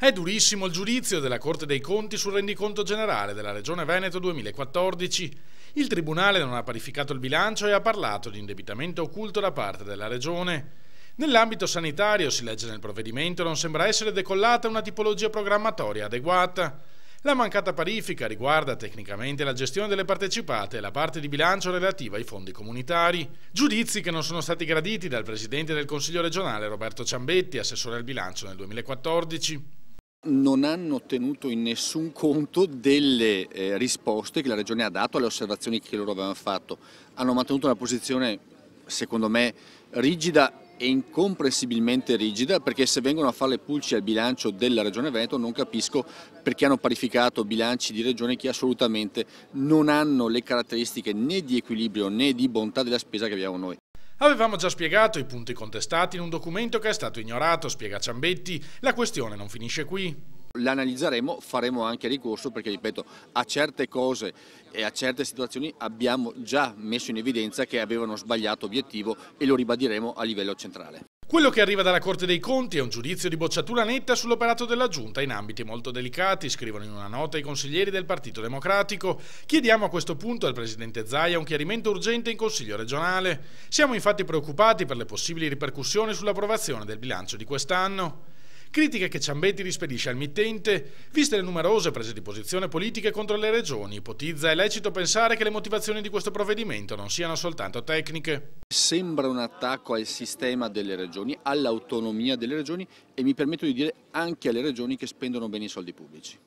È durissimo il giudizio della Corte dei Conti sul rendiconto generale della Regione Veneto 2014. Il Tribunale non ha parificato il bilancio e ha parlato di indebitamento occulto da parte della Regione. Nell'ambito sanitario, si legge nel provvedimento, non sembra essere decollata una tipologia programmatoria adeguata. La mancata parifica riguarda tecnicamente la gestione delle partecipate e la parte di bilancio relativa ai fondi comunitari. Giudizi che non sono stati graditi dal Presidente del Consiglio regionale Roberto Ciambetti, assessore al bilancio nel 2014 non hanno tenuto in nessun conto delle eh, risposte che la Regione ha dato alle osservazioni che loro avevano fatto. Hanno mantenuto una posizione, secondo me, rigida e incomprensibilmente rigida perché se vengono a fare le pulci al bilancio della Regione Veneto non capisco perché hanno parificato bilanci di regioni che assolutamente non hanno le caratteristiche né di equilibrio né di bontà della spesa che abbiamo noi. Avevamo già spiegato i punti contestati in un documento che è stato ignorato, spiega Ciambetti. La questione non finisce qui l'analizzeremo, faremo anche ricorso perché, ripeto, a certe cose e a certe situazioni abbiamo già messo in evidenza che avevano sbagliato obiettivo e lo ribadiremo a livello centrale. Quello che arriva dalla Corte dei Conti è un giudizio di bocciatura netta sull'operato della Giunta in ambiti molto delicati, scrivono in una nota i consiglieri del Partito Democratico. Chiediamo a questo punto al Presidente Zaia un chiarimento urgente in Consiglio regionale. Siamo infatti preoccupati per le possibili ripercussioni sull'approvazione del bilancio di quest'anno. Critiche che Ciambetti rispedisce al mittente, viste le numerose prese di posizione politiche contro le regioni, ipotizza è lecito pensare che le motivazioni di questo provvedimento non siano soltanto tecniche. Sembra un attacco al sistema delle regioni, all'autonomia delle regioni e mi permetto di dire anche alle regioni che spendono bene i soldi pubblici.